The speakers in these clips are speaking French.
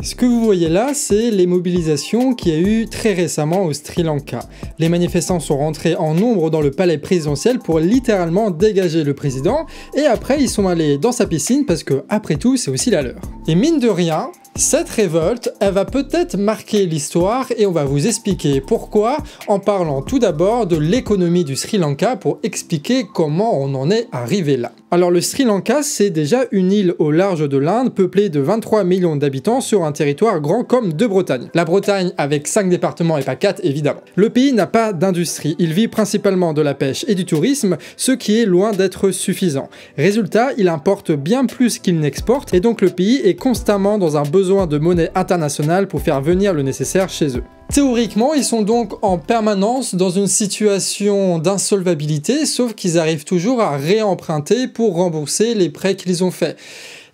Ce que vous voyez là, c'est les mobilisations qu'il y a eu très récemment au Sri Lanka. Les manifestants sont rentrés en nombre dans le palais présidentiel pour littéralement dégager le président, et après ils sont allés dans sa piscine parce que, après tout, c'est aussi la leur. Et mine de rien, cette révolte, elle va peut-être marquer l'histoire et on va vous expliquer pourquoi en parlant tout d'abord de l'économie du Sri Lanka pour expliquer comment on en est arrivé là. Alors le Sri Lanka, c'est déjà une île au large de l'Inde peuplée de 23 millions d'habitants sur un territoire grand comme deux Bretagne. La Bretagne avec 5 départements et pas 4 évidemment. Le pays n'a pas d'industrie, il vit principalement de la pêche et du tourisme, ce qui est loin d'être suffisant. Résultat, il importe bien plus qu'il n'exporte et donc le pays est constamment dans un besoin de monnaie internationale pour faire venir le nécessaire chez eux. Théoriquement, ils sont donc en permanence dans une situation d'insolvabilité, sauf qu'ils arrivent toujours à réemprunter pour rembourser les prêts qu'ils ont faits.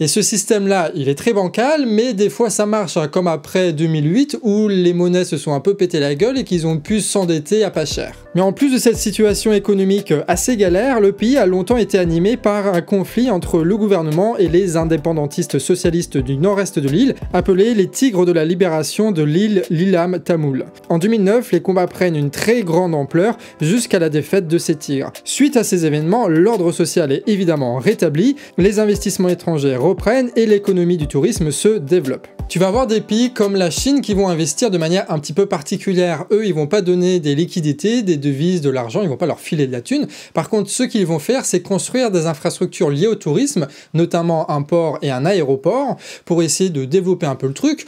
Et ce système-là, il est très bancal, mais des fois ça marche, hein, comme après 2008 où les monnaies se sont un peu pété la gueule et qu'ils ont pu s'endetter à pas cher. Mais en plus de cette situation économique assez galère, le pays a longtemps été animé par un conflit entre le gouvernement et les indépendantistes socialistes du nord-est de l'île, appelés les Tigres de la Libération de l'île Lilam Tamoul. En 2009, les combats prennent une très grande ampleur jusqu'à la défaite de ces tigres. Suite à ces événements, l'ordre social est évidemment rétabli, les investissements étrangers et l'économie du tourisme se développe. Tu vas voir des pays comme la Chine qui vont investir de manière un petit peu particulière. Eux, ils vont pas donner des liquidités, des devises, de l'argent, ils vont pas leur filer de la thune. Par contre, ce qu'ils vont faire, c'est construire des infrastructures liées au tourisme, notamment un port et un aéroport, pour essayer de développer un peu le truc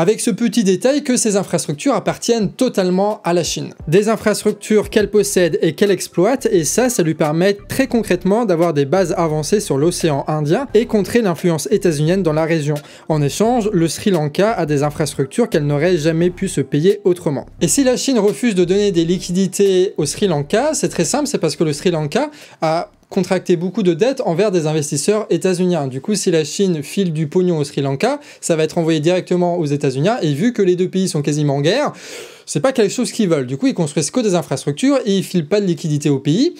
avec ce petit détail que ces infrastructures appartiennent totalement à la Chine. Des infrastructures qu'elle possède et qu'elle exploite, et ça, ça lui permet très concrètement d'avoir des bases avancées sur l'océan Indien et contrer l'influence états-unienne dans la région. En échange, le Sri Lanka a des infrastructures qu'elle n'aurait jamais pu se payer autrement. Et si la Chine refuse de donner des liquidités au Sri Lanka, c'est très simple, c'est parce que le Sri Lanka a contracter beaucoup de dettes envers des investisseurs états-uniens. Du coup, si la Chine file du pognon au Sri Lanka, ça va être envoyé directement aux États-Unis. Et vu que les deux pays sont quasiment en guerre, c'est pas quelque chose qu'ils veulent. Du coup, ils construisent que des infrastructures et ils filent pas de liquidité au pays.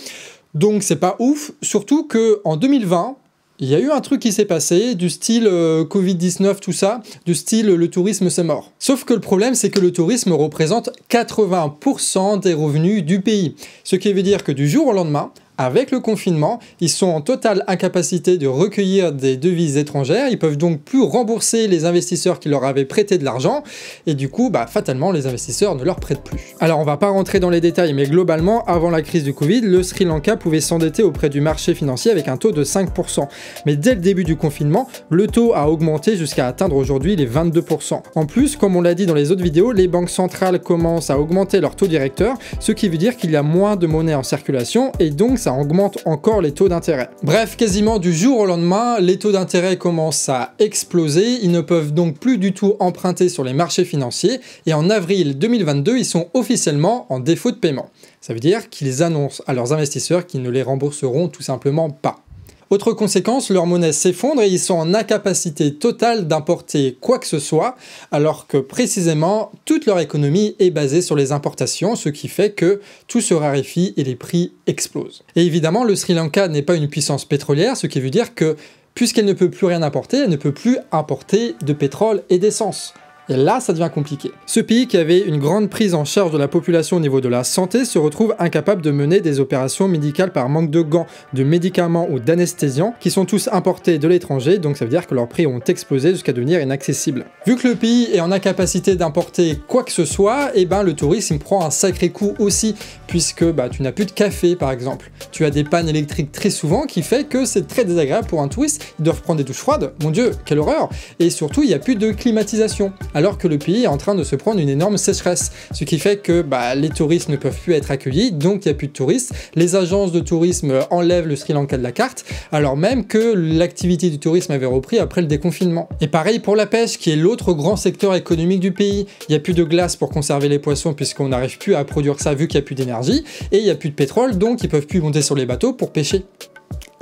Donc c'est pas ouf, surtout que en 2020, il y a eu un truc qui s'est passé, du style euh, Covid-19, tout ça, du style le tourisme c'est mort. Sauf que le problème c'est que le tourisme représente 80% des revenus du pays. Ce qui veut dire que du jour au lendemain, avec le confinement, ils sont en totale incapacité de recueillir des devises étrangères. Ils peuvent donc plus rembourser les investisseurs qui leur avaient prêté de l'argent. Et du coup, bah, fatalement, les investisseurs ne leur prêtent plus. Alors, on va pas rentrer dans les détails, mais globalement, avant la crise du Covid, le Sri Lanka pouvait s'endetter auprès du marché financier avec un taux de 5%. Mais dès le début du confinement, le taux a augmenté jusqu'à atteindre aujourd'hui les 22%. En plus, comme on l'a dit dans les autres vidéos, les banques centrales commencent à augmenter leur taux directeur, ce qui veut dire qu'il y a moins de monnaie en circulation et donc ça augmente encore les taux d'intérêt. Bref, quasiment du jour au lendemain, les taux d'intérêt commencent à exploser, ils ne peuvent donc plus du tout emprunter sur les marchés financiers, et en avril 2022, ils sont officiellement en défaut de paiement. Ça veut dire qu'ils annoncent à leurs investisseurs qu'ils ne les rembourseront tout simplement pas. Autre conséquence, leur monnaie s'effondre et ils sont en incapacité totale d'importer quoi que ce soit, alors que précisément toute leur économie est basée sur les importations, ce qui fait que tout se raréfie et les prix explosent. Et évidemment, le Sri Lanka n'est pas une puissance pétrolière, ce qui veut dire que puisqu'elle ne peut plus rien importer, elle ne peut plus importer de pétrole et d'essence. Et là, ça devient compliqué. Ce pays qui avait une grande prise en charge de la population au niveau de la santé se retrouve incapable de mener des opérations médicales par manque de gants, de médicaments ou d'anesthésiants qui sont tous importés de l'étranger, donc ça veut dire que leurs prix ont explosé jusqu'à devenir inaccessibles. Vu que le pays est en incapacité d'importer quoi que ce soit, et eh ben le tourisme prend un sacré coup aussi, puisque bah, tu n'as plus de café par exemple. Tu as des pannes électriques très souvent qui fait que c'est très désagréable pour un touriste, ils doivent prendre des douches froides, mon dieu, quelle horreur Et surtout, il n'y a plus de climatisation alors que le pays est en train de se prendre une énorme sécheresse. Ce qui fait que bah, les touristes ne peuvent plus être accueillis, donc il n'y a plus de touristes. Les agences de tourisme enlèvent le Sri Lanka de la carte, alors même que l'activité du tourisme avait repris après le déconfinement. Et pareil pour la pêche, qui est l'autre grand secteur économique du pays. Il n'y a plus de glace pour conserver les poissons puisqu'on n'arrive plus à produire ça vu qu'il n'y a plus d'énergie, et il n'y a plus de pétrole, donc ils peuvent plus monter sur les bateaux pour pêcher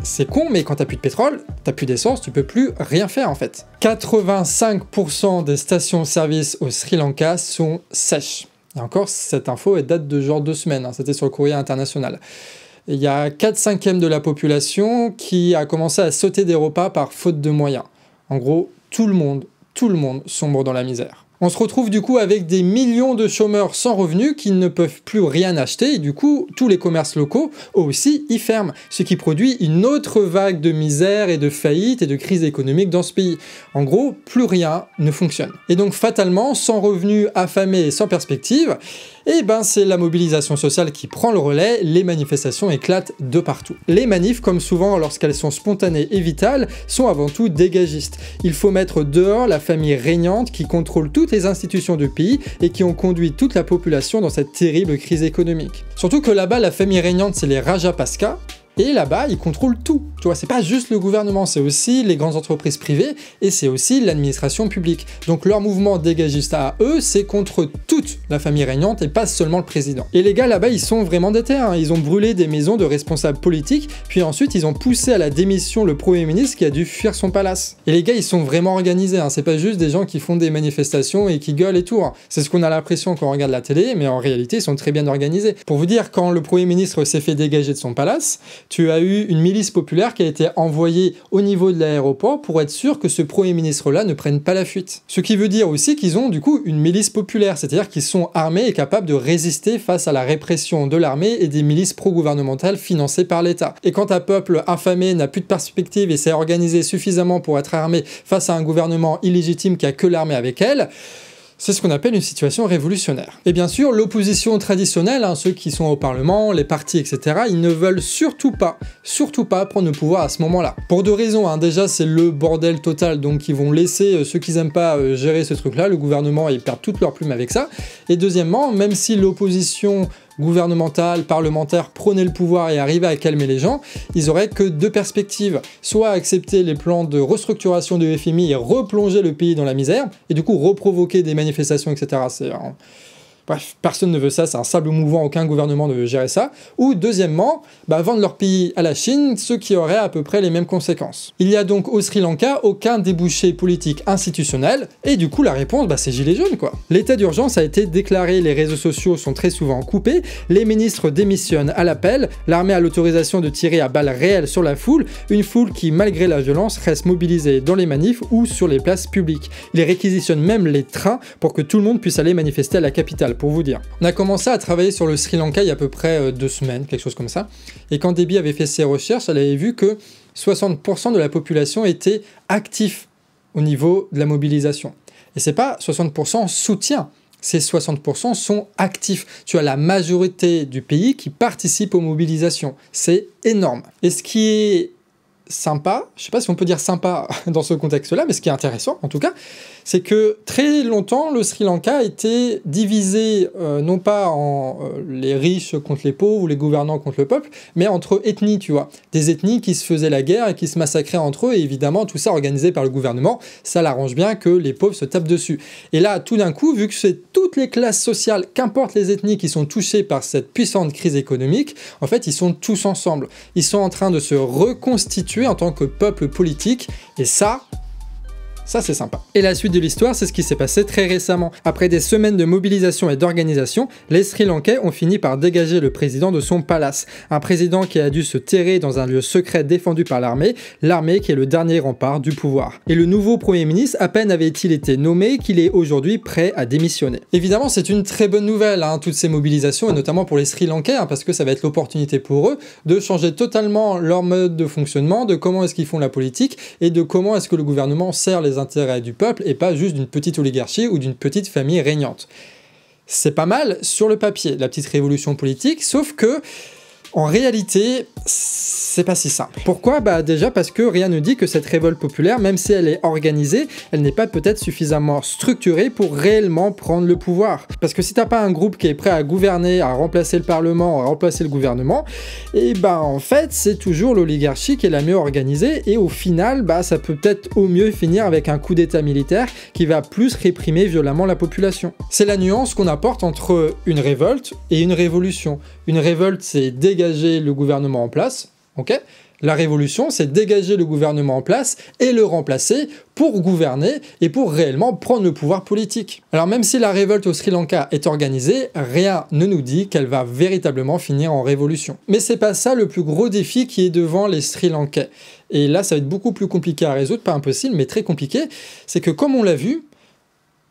c'est con, mais quand t'as plus de pétrole, t'as plus d'essence, tu peux plus rien faire en fait. 85% des stations-service au Sri Lanka sont sèches. Et encore, cette info est date de genre deux semaines, hein. c'était sur le courrier international. Il y a 4 cinquièmes de la population qui a commencé à sauter des repas par faute de moyens. En gros, tout le monde, tout le monde sombre dans la misère. On se retrouve du coup avec des millions de chômeurs sans revenus qui ne peuvent plus rien acheter et du coup tous les commerces locaux aussi y ferment, ce qui produit une autre vague de misère et de faillite et de crise économique dans ce pays. En gros, plus rien ne fonctionne. Et donc fatalement, sans revenus, affamés et sans perspective, eh ben c'est la mobilisation sociale qui prend le relais, les manifestations éclatent de partout. Les manifs, comme souvent lorsqu'elles sont spontanées et vitales, sont avant tout dégagistes. Il faut mettre dehors la famille régnante qui contrôle tout les institutions du pays et qui ont conduit toute la population dans cette terrible crise économique. Surtout que là-bas, la famille régnante, c'est les Raja Pasca, et là-bas, ils contrôlent tout. Tu vois, c'est pas juste le gouvernement, c'est aussi les grandes entreprises privées et c'est aussi l'administration publique. Donc leur mouvement dégagiste à eux, c'est contre toute la famille régnante et pas seulement le président. Et les gars là-bas, ils sont vraiment déter. Hein. Ils ont brûlé des maisons de responsables politiques, puis ensuite ils ont poussé à la démission le premier ministre qui a dû fuir son palace. Et les gars, ils sont vraiment organisés. Hein. C'est pas juste des gens qui font des manifestations et qui gueulent et tout. Hein. C'est ce qu'on a l'impression quand on regarde la télé, mais en réalité, ils sont très bien organisés. Pour vous dire, quand le premier ministre s'est fait dégager de son palace, tu as eu une milice populaire qui a été envoyée au niveau de l'aéroport pour être sûr que ce Premier ministre-là ne prenne pas la fuite. Ce qui veut dire aussi qu'ils ont du coup une milice populaire, c'est-à-dire qu'ils sont armés et capables de résister face à la répression de l'armée et des milices pro-gouvernementales financées par l'État. Et quand un peuple affamé n'a plus de perspective et s'est organisé suffisamment pour être armé face à un gouvernement illégitime qui a que l'armée avec elle, c'est ce qu'on appelle une situation révolutionnaire. Et bien sûr, l'opposition traditionnelle, hein, ceux qui sont au Parlement, les partis, etc., ils ne veulent surtout pas, surtout pas prendre le pouvoir à ce moment-là. Pour deux raisons, hein. déjà c'est le bordel total, donc ils vont laisser euh, ceux qui n'aiment pas euh, gérer ce truc-là, le gouvernement, ils perdent toutes leurs plumes avec ça. Et deuxièmement, même si l'opposition Gouvernemental, parlementaire, prenaient le pouvoir et arriver à calmer les gens, ils auraient que deux perspectives. Soit accepter les plans de restructuration de FMI et replonger le pays dans la misère, et du coup reprovoquer des manifestations, etc. C'est hein, personne ne veut ça, c'est un sable mouvant, aucun gouvernement ne veut gérer ça. Ou deuxièmement, bah, vendre leur pays à la Chine, ce qui aurait à peu près les mêmes conséquences. Il y a donc au Sri Lanka aucun débouché politique institutionnel, et du coup la réponse, bah, c'est Gilets jaunes quoi. L'état d'urgence a été déclaré, les réseaux sociaux sont très souvent coupés, les ministres démissionnent à l'appel, l'armée a l'autorisation de tirer à balles réelles sur la foule, une foule qui malgré la violence reste mobilisée dans les manifs ou sur les places publiques. Ils réquisitionnent même les trains pour que tout le monde puisse aller manifester à la capitale pour vous dire. On a commencé à travailler sur le Sri Lanka il y a à peu près euh, deux semaines, quelque chose comme ça. Et quand Debbie avait fait ses recherches, elle avait vu que 60% de la population était actif au niveau de la mobilisation. Et c'est pas 60% soutien, ces 60% sont actifs. Tu as la majorité du pays qui participe aux mobilisations. C'est énorme. Et ce qui est sympa, je sais pas si on peut dire sympa dans ce contexte-là, mais ce qui est intéressant en tout cas, c'est que très longtemps le Sri Lanka était divisé euh, non pas en euh, les riches contre les pauvres ou les gouvernants contre le peuple, mais entre ethnies, tu vois, des ethnies qui se faisaient la guerre et qui se massacraient entre eux, et évidemment tout ça organisé par le gouvernement, ça l'arrange bien que les pauvres se tapent dessus. Et là, tout d'un coup, vu que c'est toutes les classes sociales, qu'importe les ethnies, qui sont touchées par cette puissante crise économique, en fait, ils sont tous ensemble. Ils sont en train de se reconstituer en tant que peuple politique, et ça, ça, c'est sympa. Et la suite de l'histoire, c'est ce qui s'est passé très récemment. Après des semaines de mobilisation et d'organisation, les Sri Lankais ont fini par dégager le président de son palace. Un président qui a dû se terrer dans un lieu secret défendu par l'armée, l'armée qui est le dernier rempart du pouvoir. Et le nouveau premier ministre, à peine avait-il été nommé qu'il est aujourd'hui prêt à démissionner. Évidemment, c'est une très bonne nouvelle, hein, toutes ces mobilisations, et notamment pour les Sri Lankais, hein, parce que ça va être l'opportunité pour eux de changer totalement leur mode de fonctionnement, de comment est-ce qu'ils font la politique, et de comment est-ce que le gouvernement sert les intérêts du peuple et pas juste d'une petite oligarchie ou d'une petite famille régnante. C'est pas mal sur le papier, la petite révolution politique, sauf que en réalité, c'est pas si simple. Pourquoi Bah déjà parce que rien ne dit que cette révolte populaire, même si elle est organisée, elle n'est pas peut-être suffisamment structurée pour réellement prendre le pouvoir. Parce que si t'as pas un groupe qui est prêt à gouverner, à remplacer le parlement, à remplacer le gouvernement, et eh bah ben, en fait c'est toujours l'oligarchie qui est la mieux organisée et au final bah ça peut peut-être au mieux finir avec un coup d'état militaire qui va plus réprimer violemment la population. C'est la nuance qu'on apporte entre une révolte et une révolution. Une révolte c'est dégager dégager le gouvernement en place. ok la révolution, c'est dégager le gouvernement en place et le remplacer pour gouverner et pour réellement prendre le pouvoir politique. Alors même si la révolte au Sri Lanka est organisée, rien ne nous dit qu'elle va véritablement finir en révolution. Mais c'est pas ça le plus gros défi qui est devant les Sri Lankais. Et là, ça va être beaucoup plus compliqué à résoudre, pas impossible, mais très compliqué. C'est que comme on l'a vu,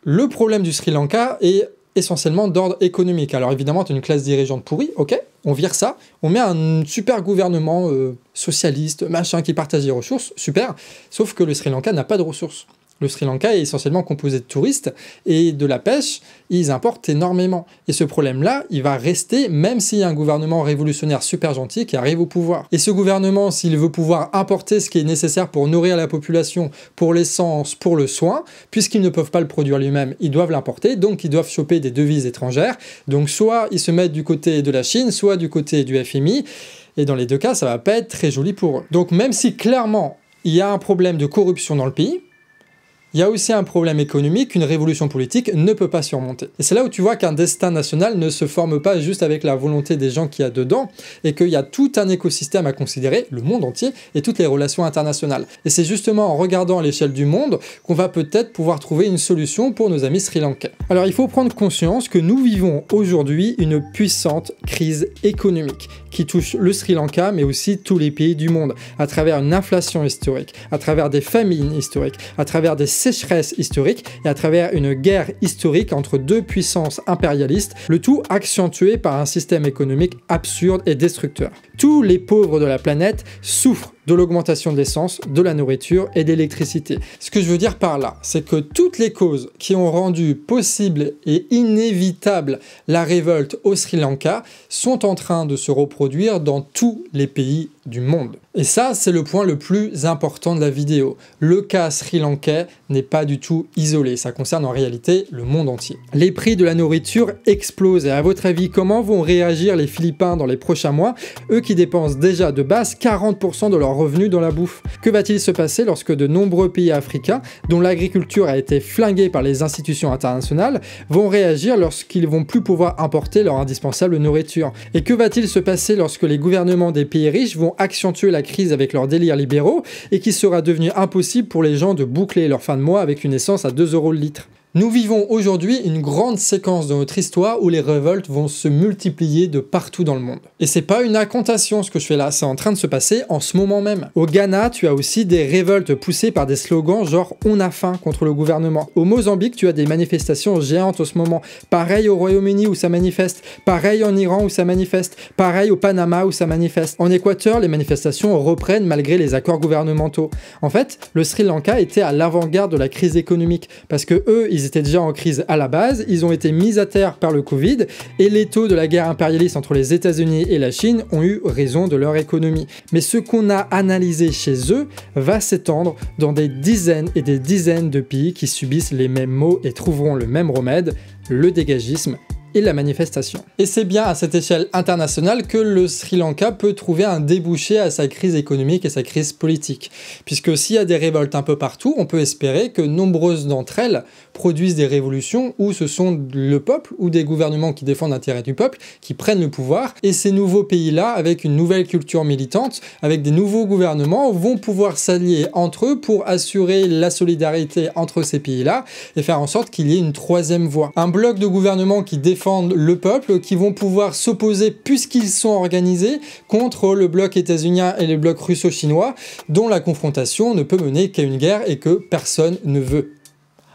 le problème du Sri Lanka est essentiellement d'ordre économique. Alors évidemment, tu as une classe dirigeante pourrie, ok, on vire ça, on met un super gouvernement euh, socialiste, machin, qui partage les ressources, super, sauf que le Sri Lanka n'a pas de ressources. Le Sri Lanka est essentiellement composé de touristes et de la pêche, ils importent énormément. Et ce problème-là, il va rester même s'il y a un gouvernement révolutionnaire super gentil qui arrive au pouvoir. Et ce gouvernement, s'il veut pouvoir importer ce qui est nécessaire pour nourrir la population, pour l'essence, pour le soin, puisqu'ils ne peuvent pas le produire lui-même, ils doivent l'importer, donc ils doivent choper des devises étrangères. Donc soit ils se mettent du côté de la Chine, soit du côté du FMI. Et dans les deux cas, ça va pas être très joli pour eux. Donc même si clairement il y a un problème de corruption dans le pays, il y a aussi un problème économique qu'une révolution politique ne peut pas surmonter. Et c'est là où tu vois qu'un destin national ne se forme pas juste avec la volonté des gens qu'il y a dedans, et qu'il y a tout un écosystème à considérer, le monde entier, et toutes les relations internationales. Et c'est justement en regardant à l'échelle du monde qu'on va peut-être pouvoir trouver une solution pour nos amis sri-lankais. Alors il faut prendre conscience que nous vivons aujourd'hui une puissante crise économique qui touche le Sri Lanka mais aussi tous les pays du monde à travers une inflation historique, à travers des famines historiques, à travers des sécheresses historiques et à travers une guerre historique entre deux puissances impérialistes, le tout accentué par un système économique absurde et destructeur. Tous les pauvres de la planète souffrent de l'augmentation de l'essence, de la nourriture et d'électricité. Ce que je veux dire par là, c'est que toutes les causes qui ont rendu possible et inévitable la révolte au Sri Lanka sont en train de se reproduire dans tous les pays du monde. Et ça, c'est le point le plus important de la vidéo. Le cas sri-lankais n'est pas du tout isolé, ça concerne en réalité le monde entier. Les prix de la nourriture explosent, et à votre avis, comment vont réagir les Philippins dans les prochains mois, eux qui dépensent déjà de base 40% de leurs revenus dans la bouffe Que va-t-il se passer lorsque de nombreux pays africains, dont l'agriculture a été flinguée par les institutions internationales, vont réagir lorsqu'ils vont plus pouvoir importer leur indispensable nourriture Et que va-t-il se passer lorsque les gouvernements des pays riches vont accentuer la crise avec leurs délires libéraux et qu'il sera devenu impossible pour les gens de boucler leur fin de mois avec une essence à 2 euros le litre. Nous vivons aujourd'hui une grande séquence de notre histoire où les révoltes vont se multiplier de partout dans le monde. Et c'est pas une incantation ce que je fais là, c'est en train de se passer en ce moment même. Au Ghana, tu as aussi des révoltes poussées par des slogans genre on a faim contre le gouvernement. Au Mozambique, tu as des manifestations géantes en ce moment. Pareil au Royaume-Uni où ça manifeste, pareil en Iran où ça manifeste, pareil au Panama où ça manifeste. En Équateur, les manifestations reprennent malgré les accords gouvernementaux. En fait, le Sri Lanka était à l'avant-garde de la crise économique parce que eux, ils étaient déjà en crise à la base, ils ont été mis à terre par le Covid, et les taux de la guerre impérialiste entre les États-Unis et la Chine ont eu raison de leur économie. Mais ce qu'on a analysé chez eux va s'étendre dans des dizaines et des dizaines de pays qui subissent les mêmes maux et trouveront le même remède, le dégagisme la manifestation. Et c'est bien à cette échelle internationale que le Sri Lanka peut trouver un débouché à sa crise économique et sa crise politique, puisque s'il y a des révoltes un peu partout, on peut espérer que nombreuses d'entre elles produisent des révolutions où ce sont le peuple ou des gouvernements qui défendent l'intérêt du peuple qui prennent le pouvoir, et ces nouveaux pays-là, avec une nouvelle culture militante, avec des nouveaux gouvernements, vont pouvoir s'allier entre eux pour assurer la solidarité entre ces pays-là et faire en sorte qu'il y ait une troisième voie. Un bloc de gouvernement qui défend le peuple, qui vont pouvoir s'opposer, puisqu'ils sont organisés, contre le bloc états-unien et le bloc russo-chinois, dont la confrontation ne peut mener qu'à une guerre et que personne ne veut,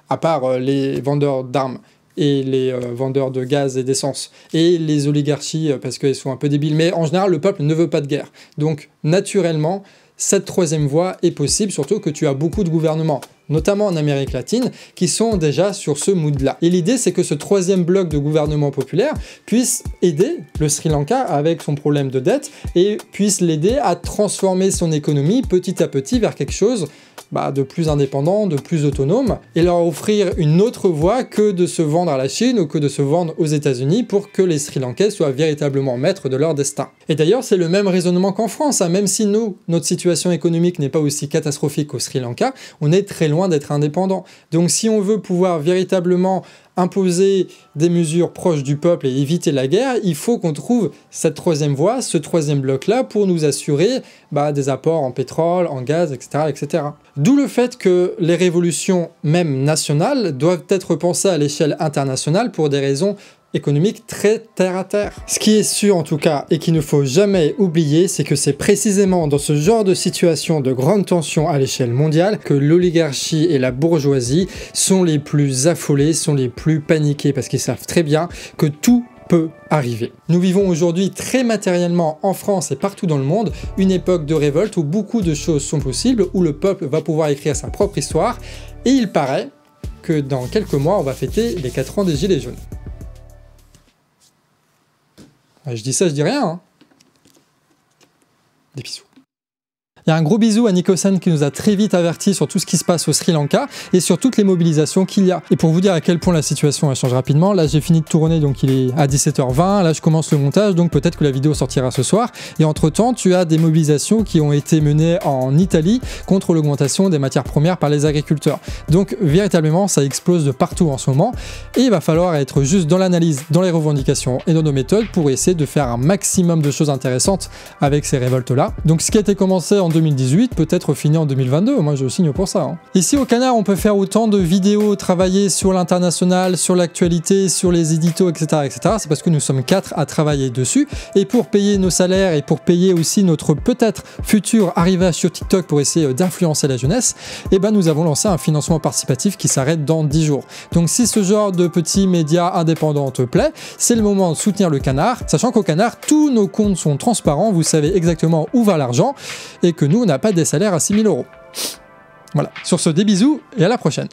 à part euh, les vendeurs d'armes et les euh, vendeurs de gaz et d'essence, et les oligarchies, euh, parce qu'elles sont un peu débiles. Mais en général, le peuple ne veut pas de guerre. Donc, naturellement, cette troisième voie est possible, surtout que tu as beaucoup de gouvernements notamment en Amérique latine, qui sont déjà sur ce mood-là. Et l'idée, c'est que ce troisième bloc de gouvernement populaire puisse aider le Sri Lanka avec son problème de dette et puisse l'aider à transformer son économie petit à petit vers quelque chose bah, de plus indépendants, de plus autonomes, et leur offrir une autre voie que de se vendre à la Chine ou que de se vendre aux États-Unis pour que les Sri Lankais soient véritablement maîtres de leur destin. Et d'ailleurs, c'est le même raisonnement qu'en France, hein. même si nous, notre situation économique n'est pas aussi catastrophique qu'au Sri Lanka, on est très loin d'être indépendant. Donc si on veut pouvoir véritablement imposer des mesures proches du peuple et éviter la guerre, il faut qu'on trouve cette troisième voie, ce troisième bloc-là, pour nous assurer bah, des apports en pétrole, en gaz, etc. etc. D'où le fait que les révolutions, même nationales, doivent être pensées à l'échelle internationale pour des raisons économique très terre à terre. Ce qui est sûr en tout cas et qu'il ne faut jamais oublier, c'est que c'est précisément dans ce genre de situation de grande tension à l'échelle mondiale que l'oligarchie et la bourgeoisie sont les plus affolés, sont les plus paniqués parce qu'ils savent très bien que tout peut arriver. Nous vivons aujourd'hui très matériellement en France et partout dans le monde une époque de révolte où beaucoup de choses sont possibles, où le peuple va pouvoir écrire sa propre histoire et il paraît que dans quelques mois on va fêter les 4 ans des Gilets jaunes. Bah, je dis ça, je dis rien. Hein. Des bisous. Il y a un gros bisou à Nikosen qui nous a très vite averti sur tout ce qui se passe au Sri Lanka et sur toutes les mobilisations qu'il y a. Et pour vous dire à quel point la situation change rapidement, là j'ai fini de tourner donc il est à 17h20, là je commence le montage donc peut-être que la vidéo sortira ce soir. Et entre temps, tu as des mobilisations qui ont été menées en Italie contre l'augmentation des matières premières par les agriculteurs. Donc véritablement ça explose de partout en ce moment et il va falloir être juste dans l'analyse, dans les revendications et dans nos méthodes pour essayer de faire un maximum de choses intéressantes avec ces révoltes là. Donc ce qui a été commencé en 2018 peut être fini en 2022. Moi, je signe pour ça. Hein. Ici, au Canard, on peut faire autant de vidéos travailler sur l'international, sur l'actualité, sur les éditos, etc. etc. C'est parce que nous sommes quatre à travailler dessus. Et pour payer nos salaires et pour payer aussi notre peut-être futur arrivage sur TikTok pour essayer euh, d'influencer la jeunesse, eh ben, nous avons lancé un financement participatif qui s'arrête dans 10 jours. Donc, si ce genre de petits médias indépendants te plaît, c'est le moment de soutenir le Canard, sachant qu'au Canard, tous nos comptes sont transparents, vous savez exactement où va l'argent et que nous, n'a pas des salaires à 6000 euros. Voilà, sur ce, des bisous et à la prochaine.